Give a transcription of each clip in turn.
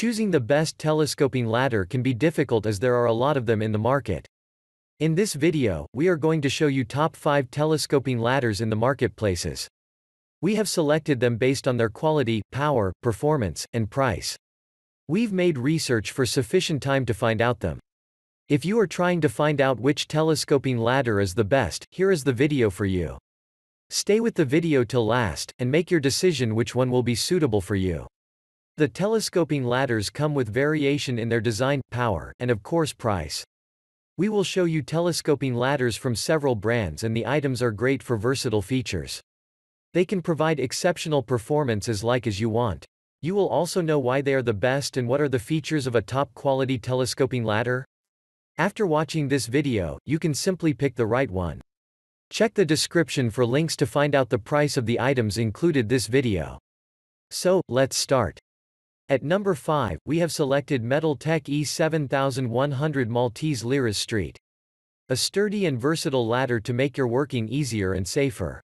Choosing the best telescoping ladder can be difficult as there are a lot of them in the market. In this video, we are going to show you top 5 telescoping ladders in the marketplaces. We have selected them based on their quality, power, performance, and price. We've made research for sufficient time to find out them. If you are trying to find out which telescoping ladder is the best, here is the video for you. Stay with the video till last, and make your decision which one will be suitable for you. The telescoping ladders come with variation in their design, power, and of course price. We will show you telescoping ladders from several brands and the items are great for versatile features. They can provide exceptional performance as like as you want. You will also know why they are the best and what are the features of a top quality telescoping ladder. After watching this video, you can simply pick the right one. Check the description for links to find out the price of the items included this video. So, let's start. At number 5, we have selected Metal Tech E7100 Maltese Lira Street. A sturdy and versatile ladder to make your working easier and safer.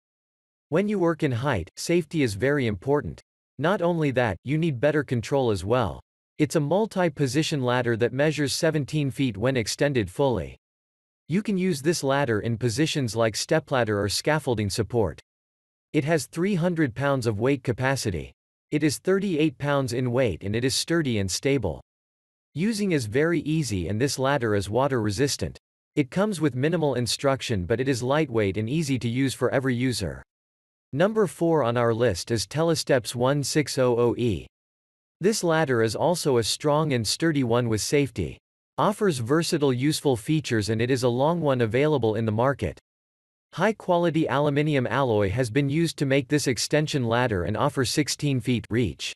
When you work in height, safety is very important. Not only that, you need better control as well. It's a multi-position ladder that measures 17 feet when extended fully. You can use this ladder in positions like stepladder or scaffolding support. It has 300 pounds of weight capacity. It is 38 pounds in weight and it is sturdy and stable. Using is very easy and this ladder is water resistant. It comes with minimal instruction but it is lightweight and easy to use for every user. Number 4 on our list is Telesteps 1600E. This ladder is also a strong and sturdy one with safety. Offers versatile useful features and it is a long one available in the market. High-quality aluminium alloy has been used to make this extension ladder and offer 16 feet reach.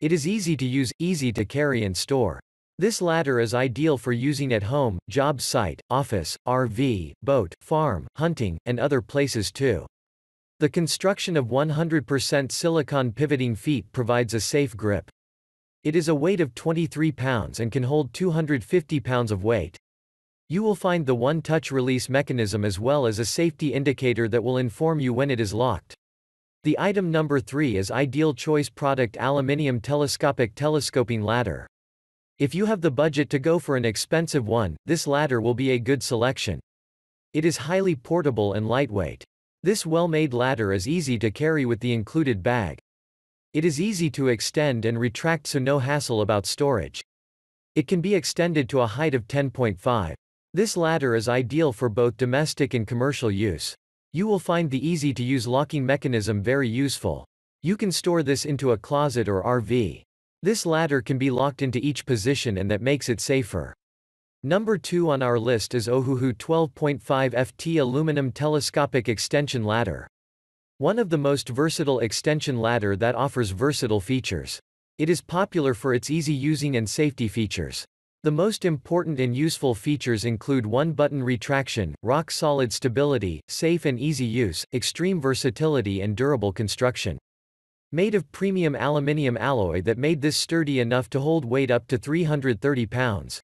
It is easy to use, easy to carry and store. This ladder is ideal for using at home, job site, office, RV, boat, farm, hunting, and other places too. The construction of 100% silicon pivoting feet provides a safe grip. It is a weight of 23 pounds and can hold 250 pounds of weight. You will find the one-touch release mechanism as well as a safety indicator that will inform you when it is locked. The item number 3 is Ideal Choice Product Aluminium Telescopic Telescoping Ladder. If you have the budget to go for an expensive one, this ladder will be a good selection. It is highly portable and lightweight. This well-made ladder is easy to carry with the included bag. It is easy to extend and retract so no hassle about storage. It can be extended to a height of 10.5. This latter is ideal for both domestic and commercial use. You will find the easy-to-use locking mechanism very useful. You can store this into a closet or RV. This ladder can be locked into each position and that makes it safer. Number 2 on our list is Ohuhu 12.5 FT aluminum telescopic extension ladder. One of the most versatile extension ladder that offers versatile features. It is popular for its easy using and safety features. The most important and useful features include one-button retraction, rock-solid stability, safe and easy use, extreme versatility and durable construction. Made of premium aluminium alloy that made this sturdy enough to hold weight up to 330 pounds.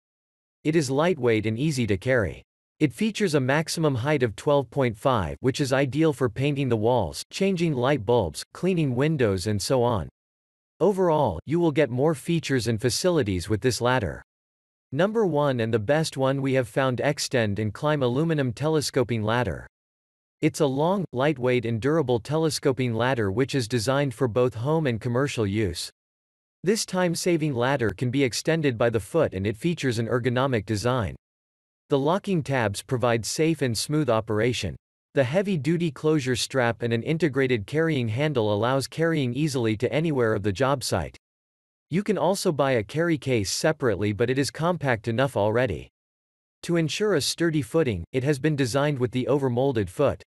It is lightweight and easy to carry. It features a maximum height of 12.5 which is ideal for painting the walls, changing light bulbs, cleaning windows and so on. Overall, you will get more features and facilities with this ladder. Number 1 and the best one we have found extend and climb aluminum telescoping ladder. It's a long, lightweight and durable telescoping ladder which is designed for both home and commercial use. This time-saving ladder can be extended by the foot and it features an ergonomic design. The locking tabs provide safe and smooth operation. The heavy-duty closure strap and an integrated carrying handle allows carrying easily to anywhere of the job site. You can also buy a carry case separately but it is compact enough already. To ensure a sturdy footing, it has been designed with the overmolded foot.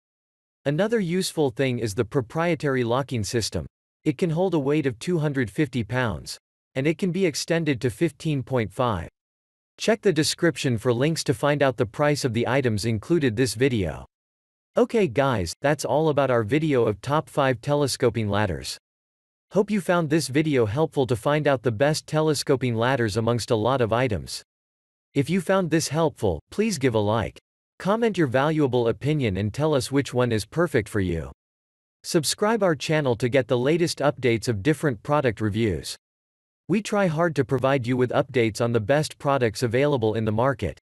Another useful thing is the proprietary locking system. It can hold a weight of 250 pounds. And it can be extended to 15.5. Check the description for links to find out the price of the items included this video. Okay guys, that's all about our video of top 5 telescoping ladders. Hope you found this video helpful to find out the best telescoping ladders amongst a lot of items. If you found this helpful, please give a like. Comment your valuable opinion and tell us which one is perfect for you. Subscribe our channel to get the latest updates of different product reviews. We try hard to provide you with updates on the best products available in the market.